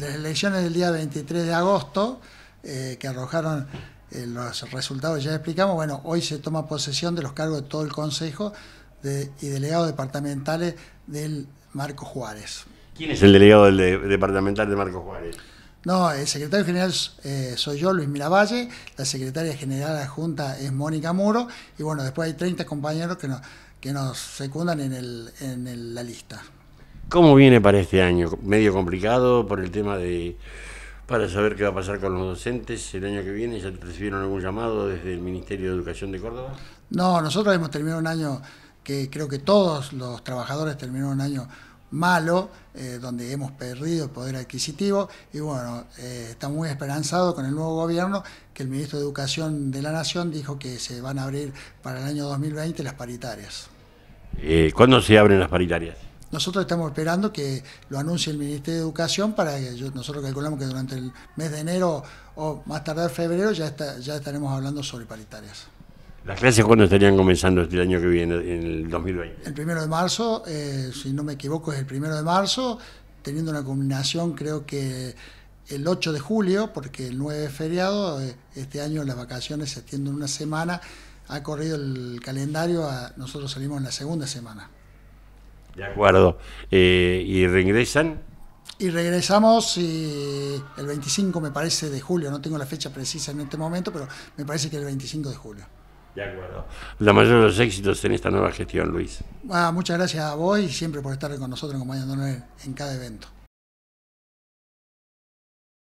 las elecciones del día 23 de agosto, eh, que arrojaron eh, los resultados ya explicamos, bueno, hoy se toma posesión de los cargos de todo el Consejo y delegados departamentales del Marco Juárez. ¿Quién es el delegado del departamental de Marco Juárez? No, el secretario general eh, soy yo, Luis Miravalle, la secretaria general adjunta es Mónica Muro, y bueno, después hay 30 compañeros que, que nos secundan en, el, en la lista. ¿Cómo viene para este año? Medio complicado por el tema de... Para saber qué va a pasar con los docentes el año que viene, ¿ya recibieron algún llamado desde el Ministerio de Educación de Córdoba? No, nosotros hemos terminado un año que creo que todos los trabajadores terminaron un año malo, eh, donde hemos perdido el poder adquisitivo y bueno, eh, está muy esperanzado con el nuevo gobierno que el ministro de Educación de la Nación dijo que se van a abrir para el año 2020 las paritarias. Eh, ¿Cuándo se abren las paritarias? Nosotros estamos esperando que lo anuncie el Ministerio de Educación para que nosotros calculamos que durante el mes de enero o más tarde de febrero ya, está, ya estaremos hablando sobre paritarias. ¿Las clases cuándo estarían comenzando este año que viene, en el 2020? El primero de marzo, eh, si no me equivoco, es el primero de marzo, teniendo una combinación creo que el 8 de julio, porque el 9 es feriado, eh, este año las vacaciones se extienden una semana, ha corrido el calendario, nosotros salimos en la segunda semana. De acuerdo. Eh, ¿Y regresan? Y regresamos eh, el 25, me parece, de julio. No tengo la fecha precisa en este momento, pero me parece que el 25 de julio. De acuerdo. La mayor de los éxitos en esta nueva gestión, Luis. Ah, muchas gracias a vos y siempre por estar con nosotros acompañándonos en cada evento.